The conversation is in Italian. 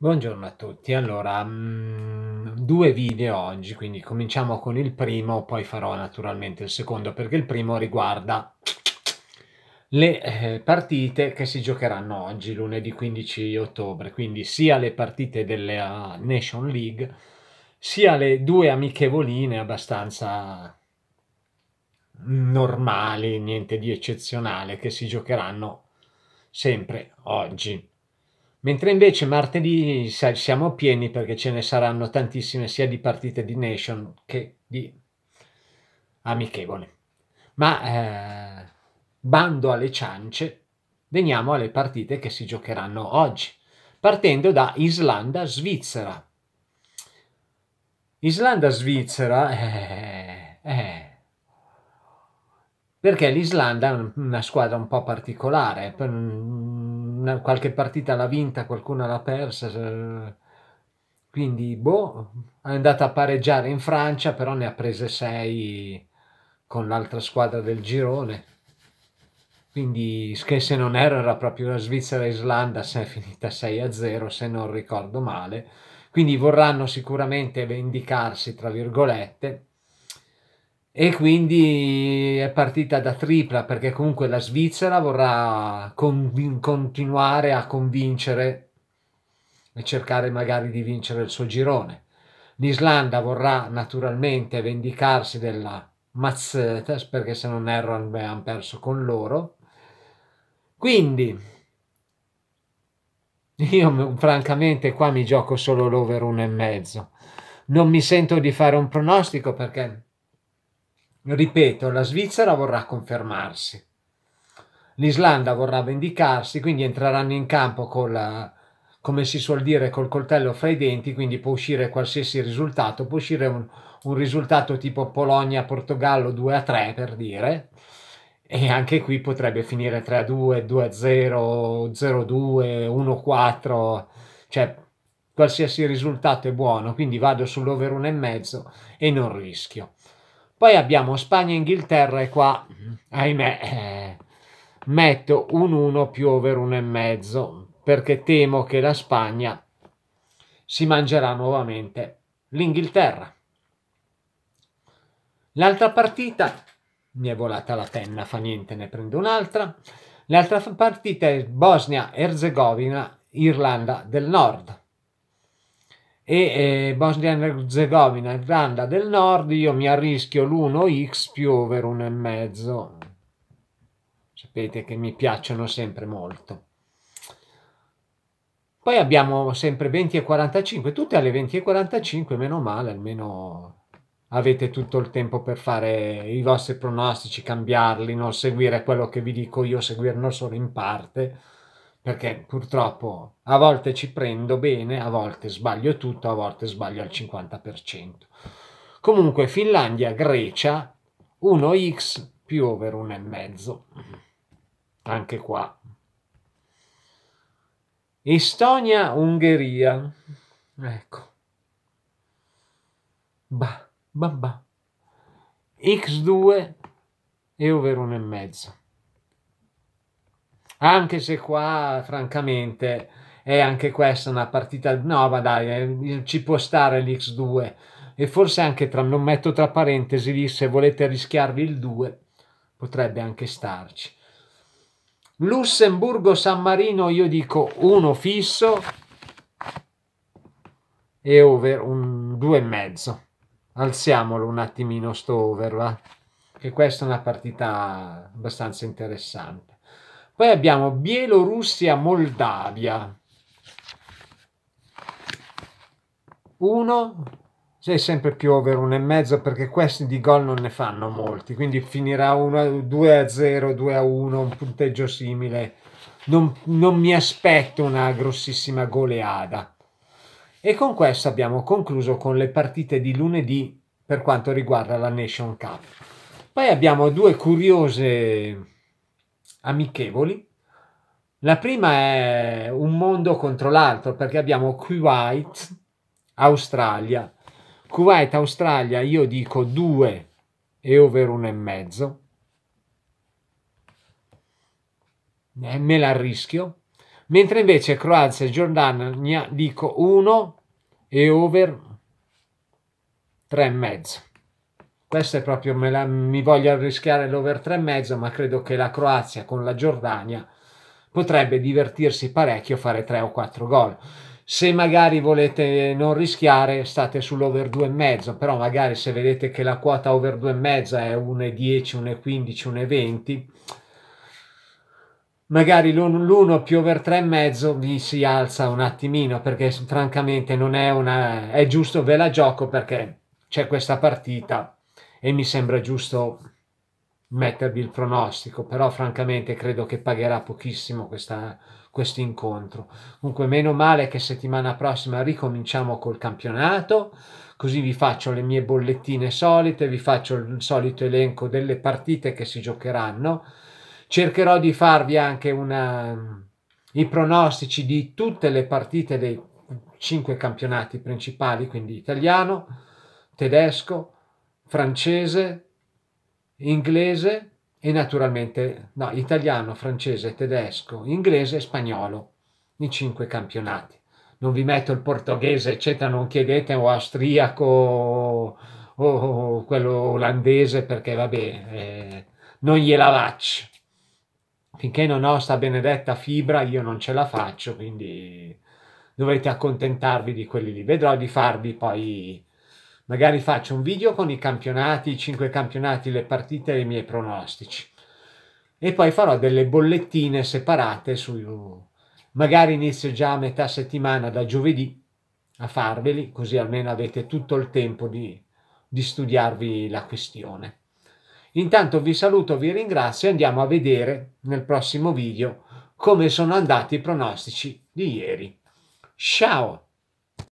Buongiorno a tutti, allora mh, mm, due video oggi, quindi cominciamo con il primo, poi farò naturalmente il secondo perché il primo riguarda le eh, partite che si giocheranno oggi, lunedì 15 ottobre, quindi sia le partite della uh, Nation League, sia le due amichevoline abbastanza normali, niente di eccezionale, che si giocheranno sempre oggi. Mentre invece martedì siamo pieni perché ce ne saranno tantissime sia di partite di Nation che di amichevole. Ma eh, bando alle ciance, veniamo alle partite che si giocheranno oggi, partendo da Islanda-Svizzera. Islanda-Svizzera eh, eh, eh perché l'Islanda è una squadra un po' particolare, una, qualche partita l'ha vinta, qualcuna l'ha persa. Quindi, boh, è andata a pareggiare in Francia, però ne ha prese 6 con l'altra squadra del girone. Quindi, che se non erro, era proprio la Svizzera-Islanda, e se è finita 6-0, se non ricordo male. Quindi vorranno sicuramente vendicarsi, tra virgolette, e quindi è partita da tripla perché comunque la Svizzera vorrà con- continuare a convincere e cercare magari di vincere il suo girone. L'Islanda vorrà naturalmente vendicarsi della Mazzetas perché se non erro hanno perso con loro. Quindi io francamente qua mi gioco solo l'over 1,5. Non mi sento di fare un pronostico perché Ripeto, la Svizzera vorrà confermarsi. L'Islanda vorrà vendicarsi, quindi entreranno in campo con la, come si suol dire, col coltello fra i denti, quindi può uscire qualsiasi risultato, può uscire un, un risultato tipo Polonia-Portogallo 2-3 per dire, e anche qui potrebbe finire 3-2, 2-0, 0-2, 1-4, cioè qualsiasi risultato è buono, quindi vado sull'over 1,5 e non rischio. Poi abbiamo Spagna e Inghilterra e qua, ahimè, eh, metto un 1 più over mezzo perché temo che la Spagna si mangerà nuovamente l'Inghilterra. L'altra partita, mi è volata la penna, fa niente, ne prendo un'altra. L'altra partita è bosnia herzegovina Irlanda del Nord e eh, Bosnia e Herzegovina, Irlanda del Nord, io mi arrischio l'1x più over 1,5. Sapete che mi piacciono sempre molto. Poi abbiamo sempre 20 e 45, tutte alle 20 e 45, meno male, almeno avete tutto il tempo per fare i vostri pronostici, cambiarli, non seguire quello che vi dico io, seguirlo solo in parte perché purtroppo a volte ci prendo bene, a volte sbaglio tutto, a volte sbaglio al 50%. Comunque Finlandia, Grecia, 1x più over 1,5. Anche qua. Estonia, Ungheria. Ecco. Bah, bah, bah. x2 e over 1,5. Anche se qua, francamente, è anche questa una partita... No, ma dai, eh, ci può stare l'X2. E forse anche, tra, non metto tra parentesi lì, se volete rischiarvi il 2, potrebbe anche starci. Lussemburgo-San Marino, io dico uno fisso e over un due e mezzo Alziamolo un attimino sto over, va? Che questa è una partita abbastanza interessante. Poi abbiamo Bielorussia, Moldavia. 1 sei sempre più over 1,5 perché questi di gol non ne fanno molti, quindi finirà 1, 2 a 0, 2 a 1, un punteggio simile. Non, non mi aspetto una grossissima goleada. E con questo abbiamo concluso con le partite di lunedì per quanto riguarda la Nation Cup. Poi abbiamo due curiose amichevoli. La prima è un mondo contro l'altro perché abbiamo Kuwait, Australia. Kuwait, Australia, io dico 2 e over 1,5. Eh, me la rischio. Mentre invece Croazia e Giordania dico 1 e over 3,5. Questo è proprio, la, mi voglio arrischiare l'over 3,5, ma credo che la Croazia con la Giordania potrebbe divertirsi parecchio a fare 3 o 4 gol. Se magari volete non rischiare, state sull'over 2,5, però magari se vedete che la quota over 2,5 è 1,10, 1,15, 1,20, magari l'1 più over 3,5 vi si alza un attimino, perché francamente non è una... è giusto ve la gioco perché c'è questa partita e mi sembra giusto mettervi il pronostico, però francamente credo che pagherà pochissimo questo incontro. Comunque meno male che settimana prossima ricominciamo col campionato, così vi faccio le mie bollettine solite, vi faccio il solito elenco delle partite che si giocheranno. Cercherò di farvi anche una, i pronostici di tutte le partite dei cinque campionati principali, quindi italiano, tedesco, francese, inglese e naturalmente no, italiano, francese, tedesco, inglese e spagnolo, i cinque campionati. Non vi metto il portoghese, eccetera, non chiedete o austriaco o, o quello olandese perché vabbè, eh, non gliela faccio. Finché non ho sta benedetta fibra io non ce la faccio, quindi dovete accontentarvi di quelli lì. Vedrò di farvi poi magari faccio un video con i campionati, i cinque campionati, le partite e i miei pronostici. E poi farò delle bollettine separate su... Magari inizio già a metà settimana, da giovedì, a farveli, così almeno avete tutto il tempo di, di studiarvi la questione. Intanto vi saluto, vi ringrazio e andiamo a vedere nel prossimo video come sono andati i pronostici di ieri. Ciao!